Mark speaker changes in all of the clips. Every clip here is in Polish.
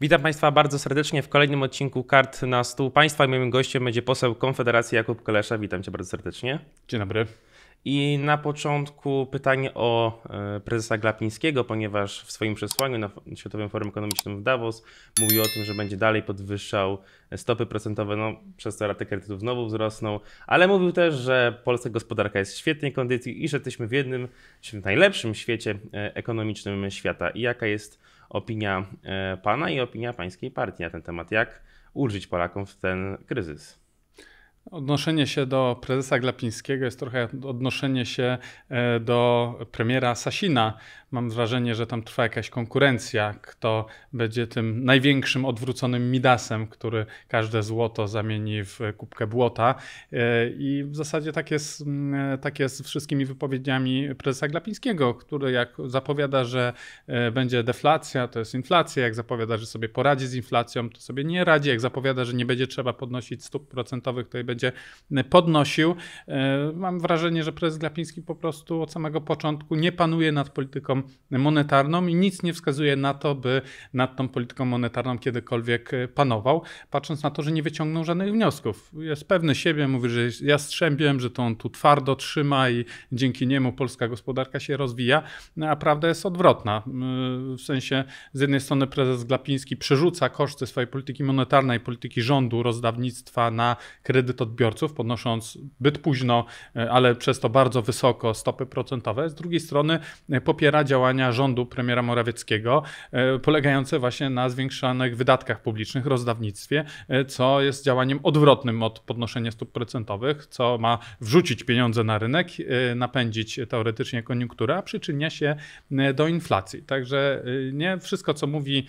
Speaker 1: Witam Państwa bardzo serdecznie w kolejnym odcinku Kart na Stół Państwa. Moim gościem będzie poseł Konfederacji Jakub Kolesza. Witam Cię bardzo serdecznie. Dzień dobry. I na początku pytanie o e, prezesa Glapińskiego, ponieważ w swoim przesłaniu na Światowym Forum Ekonomicznym w Davos mówił o tym, że będzie dalej podwyższał stopy procentowe, no, przez co raty kredytów znowu wzrosną, ale mówił też, że polska gospodarka jest w świetnej kondycji i że jesteśmy w jednym, w najlepszym świecie e, ekonomicznym świata. I jaka jest opinia e, pana i opinia pańskiej partii na ten temat? Jak ulżyć Polakom w ten kryzys?
Speaker 2: Odnoszenie się do prezesa Glapińskiego jest trochę odnoszenie się e, do premiera Sasina, mam wrażenie, że tam trwa jakaś konkurencja, kto będzie tym największym odwróconym Midasem, który każde złoto zamieni w kubkę błota. E, I w zasadzie tak jest, tak jest z wszystkimi wypowiedziami prezesa Glapińskiego, który jak zapowiada, że e, będzie deflacja, to jest inflacja, jak zapowiada, że sobie poradzi z inflacją, to sobie nie radzi, jak zapowiada, że nie będzie trzeba podnosić stóp procentowych, to jej będzie podnosił. E, mam wrażenie, że prezes Glapiński po prostu od samego początku nie panuje nad polityką monetarną i nic nie wskazuje na to, by nad tą polityką monetarną kiedykolwiek e, panował, patrząc na to, że nie wyciągnął żadnych wniosków. Jest pewny siebie, mówi, że ja strzębiem, że to on tu twardo trzyma i dzięki niemu polska gospodarka się rozwija, no, a prawda jest odwrotna. W sensie z jednej strony prezes Glapiński przerzuca koszty swojej polityki monetarnej, polityki rządu, rozdawnictwa na kredyt odbiorców, podnosząc zbyt późno, e, ale przez to bardzo wysoko stopy procentowe. Z drugiej strony e, popiera działania rządu premiera Morawieckiego, e, polegające właśnie na zwiększanych wydatkach publicznych, rozdawnictwie, e, co jest działaniem odwrotnym od podnoszenia stóp procentowych, co ma wrzucić pieniądze na rynek, e, napędzić teoretycznie koniunkturę, a przyczynia się do inflacji. Także nie wszystko, co mówi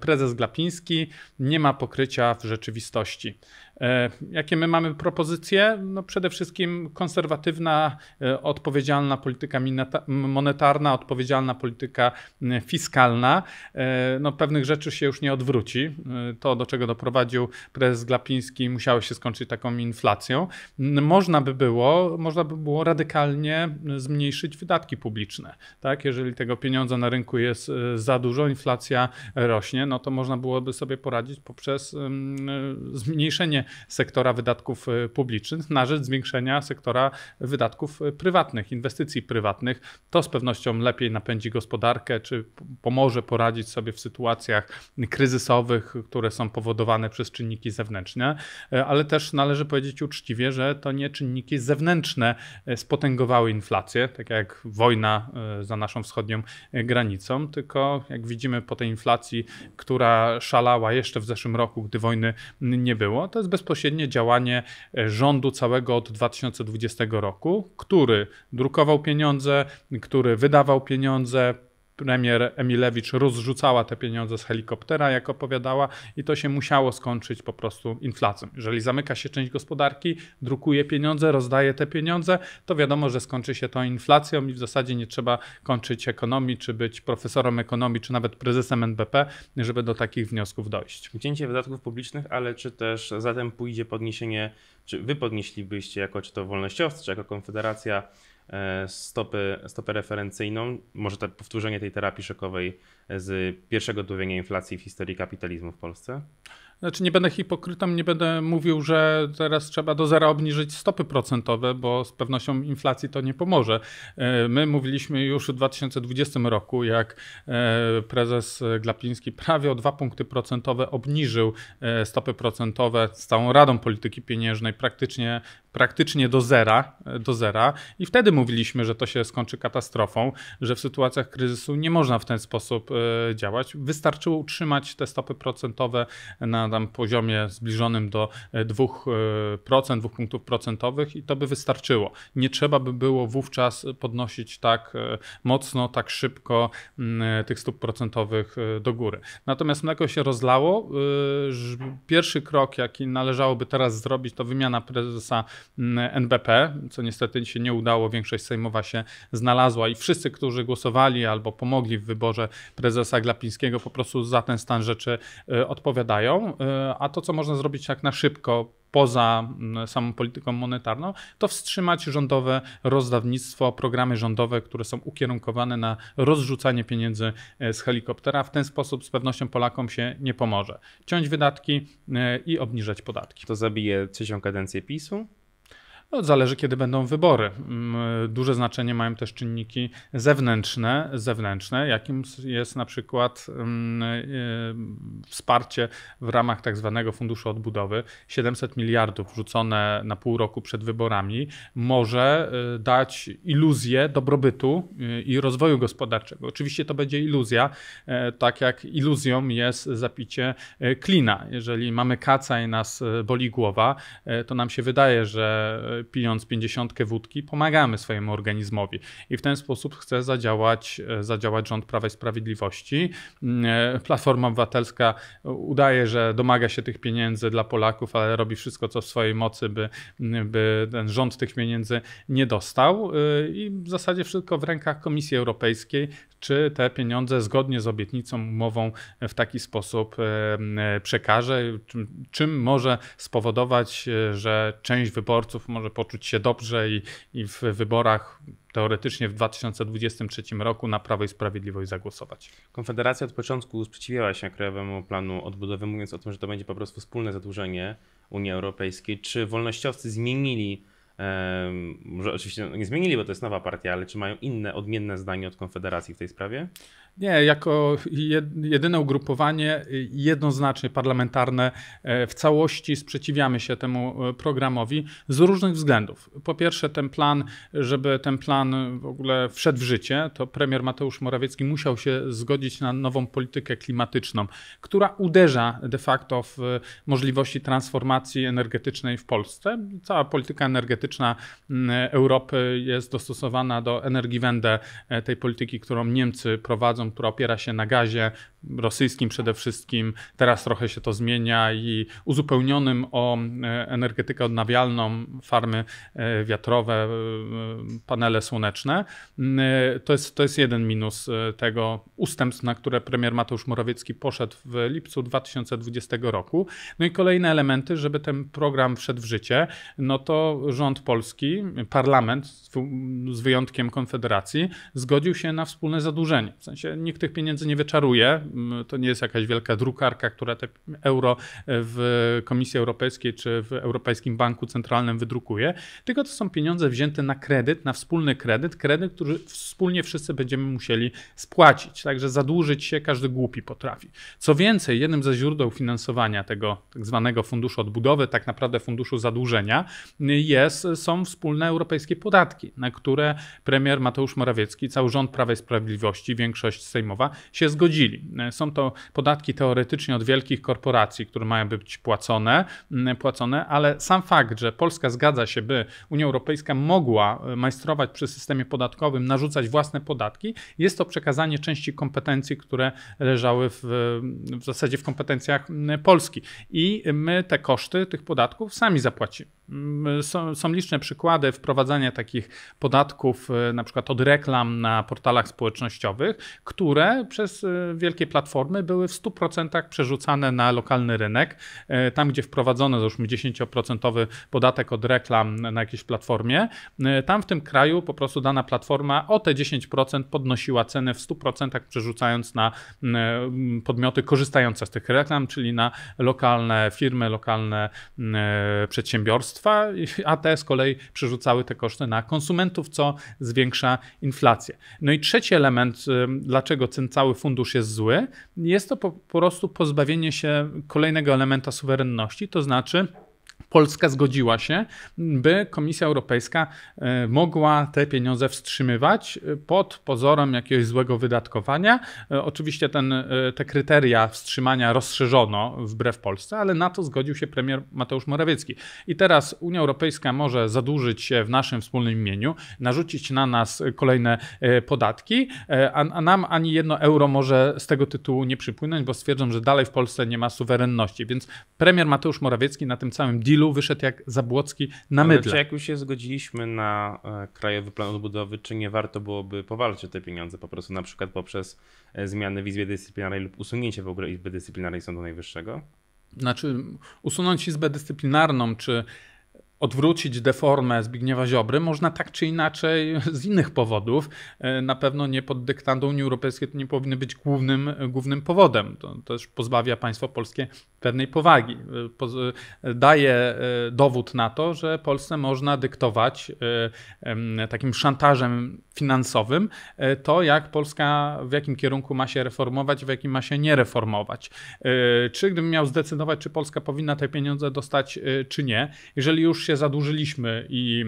Speaker 2: prezes Glapiński, nie ma pokrycia w rzeczywistości. E, jakie my mamy propozycje? No przede wszystkim konserwatywna, e, odpowiedzialna polityka monetarna, odpowiedzialna polityka fiskalna. E, no pewnych rzeczy się już nie odwróci. To, do czego doprowadził prezes Glapiński, musiało się skończyć taką inflacją. Można by było, można by było radykalnie zmniejszyć wydatki publiczne. Tak? Jeżeli tego pieniądza na rynku jest za dużo, inflacja rośnie, no to można byłoby sobie poradzić poprzez zmniejszenie sektora wydatków y, publicznych na rzecz zwiększenia sektora wydatków y, prywatnych, inwestycji prywatnych. To z pewnością lepiej napędzi gospodarkę, czy pomoże poradzić sobie w sytuacjach kryzysowych, które są powodowane przez czynniki zewnętrzne, y, ale też należy powiedzieć uczciwie, że to nie czynniki zewnętrzne spotęgowały inflację, tak jak wojna za naszą wschodnią granicą, tylko jak widzimy po tej inflacji, która szalała jeszcze w zeszłym roku, gdy wojny nie było, to jest bezpośrednie działanie e, rządu całego od 2020 roku, który drukował pieniądze, który wydawał pieniądze, premier Emilewicz rozrzucała te pieniądze z helikoptera, jak opowiadała, i to się musiało skończyć po prostu inflacją. Jeżeli zamyka się część gospodarki, drukuje pieniądze, rozdaje te pieniądze, to wiadomo, że skończy się to inflacją i w zasadzie nie trzeba kończyć ekonomii, czy być profesorem ekonomii, czy nawet prezesem NBP, żeby do takich wniosków dojść.
Speaker 1: Cięcie wydatków publicznych, ale czy też zatem pójdzie podniesienie, czy wy podnieślibyście jako czy to wolnościowcy, czy jako Konfederacja, E, stopy, stopę referencyjną, może to powtórzenie tej terapii szokowej z pierwszego dłużenia inflacji w historii kapitalizmu w Polsce?
Speaker 2: Znaczy nie będę hipokrytą, nie będę mówił, że teraz trzeba do zera obniżyć stopy procentowe, bo z pewnością inflacji to nie pomoże. E, my mówiliśmy już w 2020 roku, jak e, prezes Glapiński prawie o dwa punkty procentowe obniżył stopy procentowe z całą Radą Polityki Pieniężnej, praktycznie praktycznie do zera, do zera i wtedy mówiliśmy, że to się skończy katastrofą, że w sytuacjach kryzysu nie można w ten sposób e, działać. Wystarczyło utrzymać te stopy procentowe na tam poziomie zbliżonym do 2%, e, 2 e, punktów procentowych i to by wystarczyło. Nie trzeba by było wówczas podnosić tak mocno, tak szybko mm, tych stóp procentowych do góry. Natomiast mleko się rozlało. Pierwszy krok, jaki należałoby teraz zrobić, to wymiana prezesa Mm, NBP, co niestety się nie udało, większość sejmowa się znalazła i wszyscy, którzy głosowali albo pomogli w wyborze prezesa Glapińskiego, po prostu za ten stan rzeczy y, odpowiadają. Y, a to, co można zrobić tak na szybko, poza mm, samą polityką monetarną, to wstrzymać rządowe rozdawnictwo, programy rządowe, które są ukierunkowane na rozrzucanie pieniędzy y, z helikoptera. W ten sposób z pewnością Polakom się nie pomoże. Ciąć wydatki i obniżać podatki. To zabije trzecią kadencję PiSu? No, zależy, kiedy będą wybory. Mm, duże znaczenie mają też czynniki zewnętrzne, zewnętrzne jakim jest na przykład mm, y, wsparcie w ramach tak zwanego Funduszu Odbudowy. 700 miliardów rzucone na pół roku przed wyborami może y, dać iluzję dobrobytu y, i rozwoju gospodarczego. Oczywiście to będzie iluzja, tak jak iluzją jest zapicie klina. Jeżeli mamy kaca i nas boli głowa, to nam się wydaje, że pijąc 50 wódki, pomagamy swojemu organizmowi. I w ten sposób chce zadziałać, e, zadziałać rząd Prawa i Sprawiedliwości. Mm, e, Platforma Obywatelska udaje, że domaga się tych pieniędzy dla Polaków, ale robi wszystko, co w swojej mocy, by, mm, by ten rząd tych pieniędzy nie dostał. E, I w zasadzie wszystko w rękach Komisji Europejskiej, czy te pieniądze zgodnie z obietnicą, umową w taki sposób przekaże, czym może spowodować, że część wyborców może poczuć się dobrze i, i w wyborach teoretycznie w 2023 roku na Prawo i Sprawiedliwość
Speaker 1: zagłosować. Konfederacja od początku sprzeciwiała się Krajowemu Planu Odbudowy, mówiąc o tym, że to będzie po prostu wspólne zadłużenie Unii Europejskiej. Czy wolnościowcy zmienili, może oczywiście no, nie zmienili, bo to jest nowa partia, ale czy mają inne, odmienne zdanie od Konfederacji w tej sprawie?
Speaker 2: Nie, jako jedyne ugrupowanie y, jednoznacznie parlamentarne e, w całości sprzeciwiamy się temu e, programowi z różnych względów. Po pierwsze, ten plan, żeby ten plan w ogóle wszedł w życie, to premier Mateusz Morawiecki musiał się zgodzić na nową politykę klimatyczną, która uderza de facto w e, możliwości transformacji energetycznej w Polsce. Cała polityka energetyczna Europy jest dostosowana do energii Wende, tej polityki, którą Niemcy prowadzą władzą, która opiera się na gazie rosyjskim przede wszystkim. Teraz trochę się to zmienia i uzupełnionym o e, energetykę odnawialną, farmy e, wiatrowe, e, panele słoneczne. Mm, to jest, to jest jeden minus tego ustępstw, na które premier Mateusz Morawiecki poszedł w lipcu 2020 roku. No i kolejne elementy, żeby ten program wszedł w życie, no to rząd polski, parlament z wyjątkiem Konfederacji zgodził się na wspólne zadłużenie. W sensie nikt tych pieniędzy nie wyczaruje. Mm, to nie jest jakaś wielka drukarka, która te euro e, w Komisji Europejskiej czy w Europejskim Banku Centralnym wydrukuje, tylko to są pieniądze wzięte na kredyt, na wspólny kredyt, kredyt, który wspólnie wszyscy będziemy musieli spłacić. Także zadłużyć się każdy głupi potrafi. Co więcej, jednym ze źródeł finansowania tego tak zwanego funduszu odbudowy, tak naprawdę funduszu zadłużenia, jest, są wspólne europejskie podatki, na które premier Mateusz Morawiecki, cały rząd Prawa i Sprawiedliwości, większość większość sejmowa, się zgodzili. E, są to podatki teoretycznie od wielkich korporacji, które mają być płacone, płacone ale sam fakt, że Polska zgadza się, by Unia Europejska mogła e, majstrować przy systemie podatkowym, narzucać własne podatki, jest to przekazanie części kompetencji, które leżały w, w zasadzie w kompetencjach Polski. I my te koszty tych podatków sami zapłacimy. Mm, są, są, liczne przykłady wprowadzania takich podatków, y, na przykład od reklam na portalach społecznościowych, które przez y, wielkie platformy były w 100% przerzucane na lokalny rynek. Y, tam, gdzie wprowadzono załóżmy 10% podatek od reklam na jakiejś platformie, tam w tym kraju po prostu dana platforma o te 10% podnosiła cenę w 100% przerzucając na mm, podmioty korzystające z tych reklam, czyli na lokalne firmy, lokalne mm, przedsiębiorstwa państwa, a te z kolei przerzucały te koszty na konsumentów, co zwiększa inflację. No i trzeci element, y, dlaczego ten cały fundusz jest zły, jest to po, po prostu pozbawienie się kolejnego elementa suwerenności, to znaczy Polska zgodziła się, by Komisja Europejska e, mogła te pieniądze wstrzymywać e, pod pozorem jakiegoś złego wydatkowania. E, oczywiście ten, te kryteria wstrzymania rozszerzono wbrew Polsce, ale na to zgodził się premier Mateusz Morawiecki. I teraz Unia Europejska może zadłużyć się w naszym wspólnym imieniu, narzucić na nas kolejne podatki, a, a nam ani jedno euro może z tego tytułu nie przypłynąć, bo stwierdzą, że dalej w Polsce nie ma suwerenności. Więc premier Mateusz Morawiecki na tym całym dealu dealu wyszedł jak Zabłocki na mydle. Ale czy
Speaker 1: jak już się zgodziliśmy na e, Krajowy Plan Odbudowy, czy nie warto byłoby powalczyć o te pieniądze po prostu na przykład poprzez e, zmiany w Izbie Dyscyplinarnej lub usunięcie w ogóle Izby Dyscyplinarnej Sądu Najwyższego?
Speaker 2: Znaczy usunąć Izbę Dyscyplinarną, czy odwrócić deformę Zbigniewa Ziobry można tak czy inaczej z innych powodów. E, na pewno nie pod dyktandą Unii Europejskiej to nie powinny być głównym, głównym powodem. To też pozbawia państwo polskie pewnej powagi. Y, y, daje y, dowód na to, że Polsce można dyktować takim szantażem finansowym to, jak Polska w jakim kierunku ma się reformować, w jakim ma się nie reformować. Czy gdybym miał zdecydować, czy Polska powinna te pieniądze dostać, czy nie, jeżeli już się zadłużyliśmy i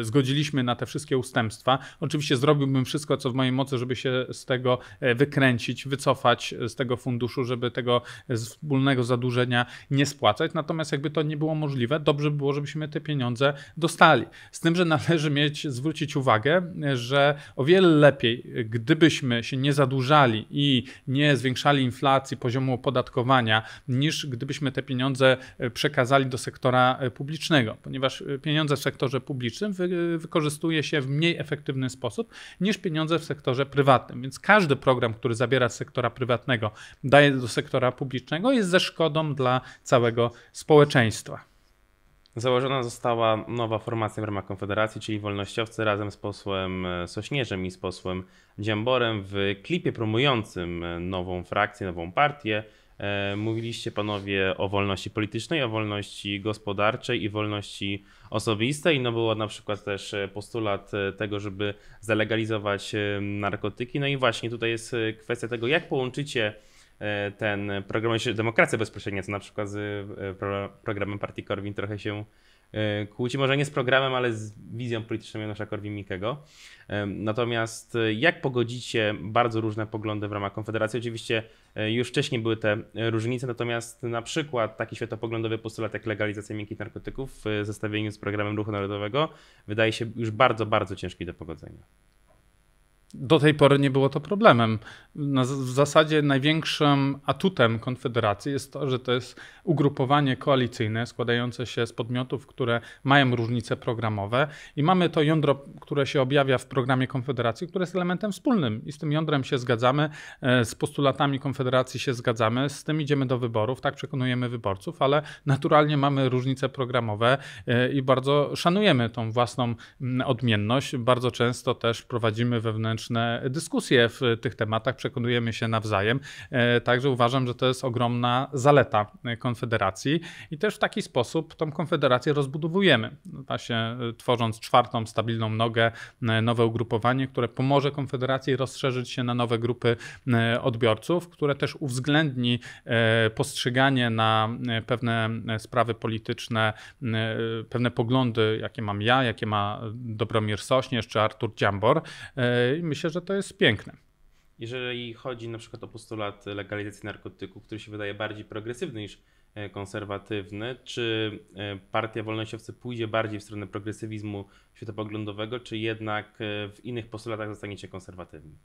Speaker 2: zgodziliśmy na te wszystkie ustępstwa, oczywiście zrobiłbym wszystko, co w mojej mocy, żeby się z tego e, wykręcić, wycofać z tego funduszu, żeby tego e, wspólnego zadłużenia zadłużenia nie spłacać, natomiast jakby to nie było możliwe, dobrze było, żebyśmy te pieniądze dostali. Z tym, że należy mieć, zwrócić uwagę, że o wiele lepiej, gdybyśmy się nie zadłużali i nie zwiększali inflacji, poziomu opodatkowania, niż gdybyśmy te pieniądze e, przekazali do sektora e, publicznego, ponieważ e, pieniądze w sektorze publicznym wy wykorzystuje się w mniej efektywny sposób niż pieniądze w sektorze prywatnym. Więc każdy program, który zabiera z sektora prywatnego, daje do sektora publicznego, jest ze szkodą dla całego społeczeństwa.
Speaker 1: Założona została nowa formacja w ramach Konfederacji, czyli Wolnościowcy razem z posłem Sośnierzem i z posłem Dziamborem. W klipie promującym nową frakcję, nową partię e, mówiliście panowie o wolności politycznej, o wolności gospodarczej i wolności osobistej. No było na przykład też postulat tego, żeby zalegalizować narkotyki. No i właśnie tutaj jest kwestia tego, jak połączycie E, ten program, demokracja bezpośrednia, co na przykład z e, programem partii Korwin trochę się e, kłóci, może nie z programem, ale z wizją polityczną Janusza Korwin-Mikkego. Natomiast jak pogodzicie bardzo różne poglądy w ramach Konfederacji? Oczywiście już wcześniej były te różnice, natomiast na przykład taki światopoglądowy postulat jak legalizacja miękkich narkotyków w zestawieniu z programem Ruchu Narodowego wydaje się już bardzo, bardzo ciężki do pogodzenia
Speaker 2: do tej pory nie było to problemem. w zasadzie największym atutem Konfederacji jest to, że to jest ugrupowanie koalicyjne składające się z podmiotów, które mają różnice programowe i mamy to jądro, które się objawia w programie Konfederacji, które jest elementem wspólnym i z tym jądrem się zgadzamy, e, z postulatami Konfederacji się zgadzamy, z tym idziemy do wyborów, tak przekonujemy wyborców, ale naturalnie mamy różnice programowe e, i bardzo szanujemy tą własną mm, odmienność. Bardzo często też prowadzimy wewnętrzne merytoryczne dyskusje w tych tematach, przekonujemy się nawzajem. E, także uważam, że to jest ogromna zaleta e, Konfederacji i też w taki sposób tą Konfederację rozbudowujemy, właśnie no, tworząc czwartą stabilną nogę, e, nowe ugrupowanie, które pomoże Konfederacji rozszerzyć się na nowe grupy odbiorców, które też uwzględni postrzeganie na pewne sprawy polityczne, pewne poglądy, jakie mam ja, jakie ma Dobromir Sośnierz czy Artur Dziambor myślę, że to jest piękne.
Speaker 1: Jeżeli chodzi na przykład o postulat legalizacji narkotyków, który się wydaje bardziej progresywny niż e, konserwatywny, czy e, Partia Wolnościowcy pójdzie bardziej w stronę progresywizmu światopoglądowego, czy jednak e, w innych postulatach zostaniecie konserwatywni?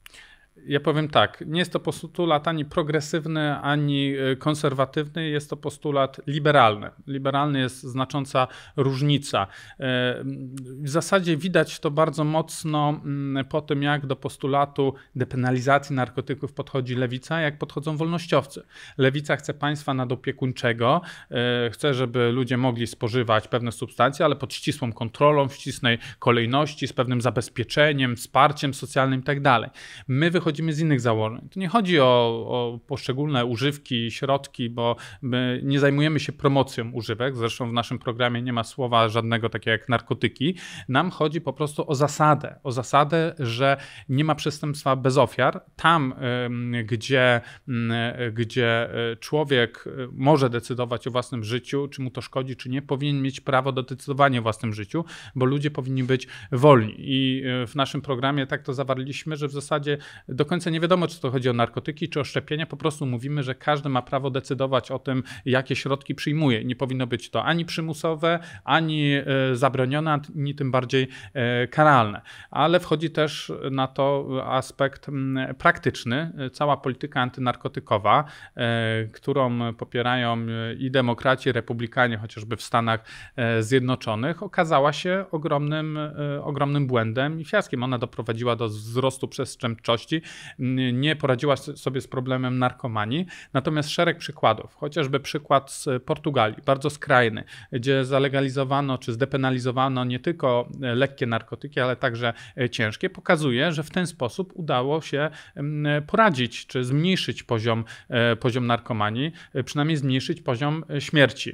Speaker 1: Ja powiem tak, nie
Speaker 2: jest to postulat ani progresywny, ani e, konserwatywny, jest to postulat liberalny. Liberalny jest znacząca różnica. E, w zasadzie widać to bardzo mocno mm, po tym, jak do postulatu depenalizacji narkotyków podchodzi lewica, jak podchodzą wolnościowcy. Lewica chce państwa nadopiekuńczego, e, chce, żeby ludzie mogli spożywać pewne substancje, ale pod ścisłą kontrolą, w ścisłej kolejności, z pewnym zabezpieczeniem, wsparciem socjalnym itd. Tak My wychodzimy wychodzimy z innych założeń. To nie chodzi o, o, poszczególne używki, środki, bo my nie zajmujemy się promocją używek. Zresztą w naszym programie nie ma słowa żadnego takiego jak narkotyki. Nam chodzi po prostu o zasadę. O zasadę, że nie ma przestępstwa bez ofiar. Tam, gdzie, gdzie e, człowiek e, może decydować o własnym życiu, czy mu to szkodzi, czy nie, powinien mieć prawo do decydowania o własnym życiu, bo ludzie powinni być wolni. I e, w naszym programie tak to zawarliśmy, że w zasadzie do końca nie wiadomo, czy to chodzi o narkotyki, czy o szczepienia. Po prostu mówimy, że każdy ma prawo decydować o tym, jakie środki przyjmuje. Nie powinno być to ani przymusowe, ani e, zabronione, ani tym bardziej e, karalne. Ale wchodzi też na to aspekt praktyczny. Cała polityka antynarkotykowa, e, którą popierają i demokraci, i republikanie, chociażby w Stanach Zjednoczonych, okazała się ogromnym, ogromnym błędem i fiaskiem. Ona doprowadziła do wzrostu przestępczości nie poradziła sobie z problemem narkomanii. Natomiast szereg przykładów, chociażby przykład z Portugalii, bardzo skrajny, gdzie zalegalizowano czy zdepenalizowano nie tylko e, lekkie narkotyki, ale także e, ciężkie, pokazuje, że w ten sposób udało się poradzić czy zmniejszyć poziom, e, poziom narkomanii, przynajmniej zmniejszyć poziom śmierci.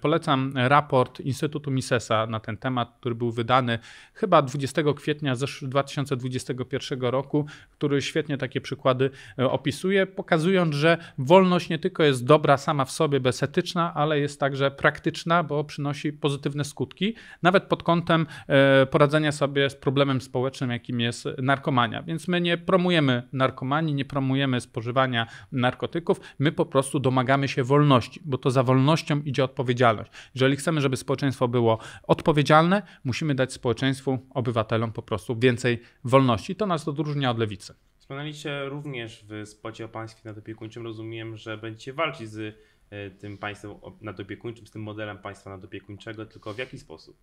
Speaker 2: Polecam raport Instytutu Misesa na ten temat, który był wydany chyba 20 kwietnia 2021 roku, który świetnie takie przykłady e, opisuje, pokazując, że wolność nie tylko jest dobra sama w sobie, bezetyczna, ale jest także praktyczna, bo przynosi pozytywne skutki, nawet pod kątem e, poradzenia sobie z problemem społecznym, jakim jest narkomania. Więc my nie promujemy narkomanii, nie promujemy spożywania narkotyków, my po prostu domagamy się wolności, bo to za wolnością idzie odpowiedzialność. Jeżeli chcemy, żeby społeczeństwo było odpowiedzialne, musimy dać społeczeństwu, obywatelom po prostu więcej wolności. To nas odróżnia od lewicy.
Speaker 1: Wspomnieliście również w spocie o państwie nadopiekuńczym. Rozumiem, że będziecie walczyć z e, tym państwem nadopiekuńczym, z tym modelem państwa nadopiekuńczego, tylko w jaki sposób?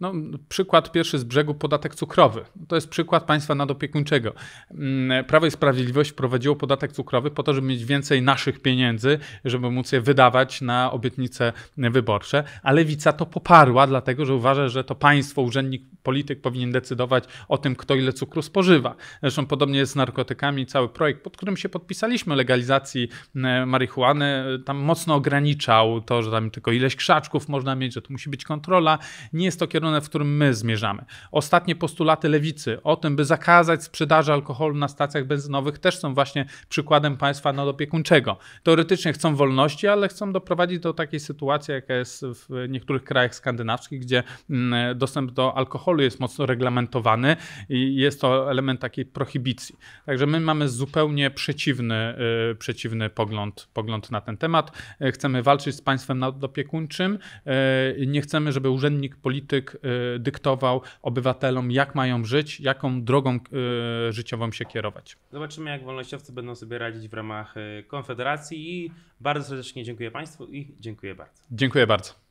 Speaker 2: No, przykład pierwszy z brzegu podatek cukrowy. To jest przykład państwa nadopiekuńczego. Mm, Prawo i Sprawiedliwość wprowadziło podatek cukrowy po to, żeby mieć więcej naszych pieniędzy, żeby móc je wydawać na obietnice wyborcze, a lewica to poparła, dlatego że uważa, że to państwo, urzędnik, polityk powinien decydować o tym, kto ile cukru spożywa. Zresztą podobnie jest z narkotykami. Cały projekt, pod którym się podpisaliśmy, legalizacji mm, marihuany, tam mocno ograniczał to, że tam tylko ileś krzaczków można mieć, że tu musi być kontrola. Nie jest to kierunek w którym my zmierzamy. Ostatnie postulaty lewicy o tym, by zakazać sprzedaży alkoholu na stacjach benzynowych, też są właśnie przykładem państwa nadopiekuńczego. Teoretycznie chcą wolności, ale chcą doprowadzić do takiej sytuacji, jaka jest w niektórych krajach skandynawskich, gdzie mm, dostęp do alkoholu jest mocno reglamentowany i jest to element takiej prohibicji. Także my mamy zupełnie przeciwny, y, przeciwny pogląd, pogląd na ten temat. Chcemy walczyć z państwem nadopiekuńczym. Y, nie chcemy, żeby urzędnik, polityk Y, dyktował obywatelom, jak mają żyć, jaką drogą y, życiową się kierować.
Speaker 1: Zobaczymy, jak wolnościowcy będą sobie radzić w ramach y, Konfederacji i bardzo serdecznie dziękuję Państwu i dziękuję bardzo.
Speaker 2: Dziękuję bardzo.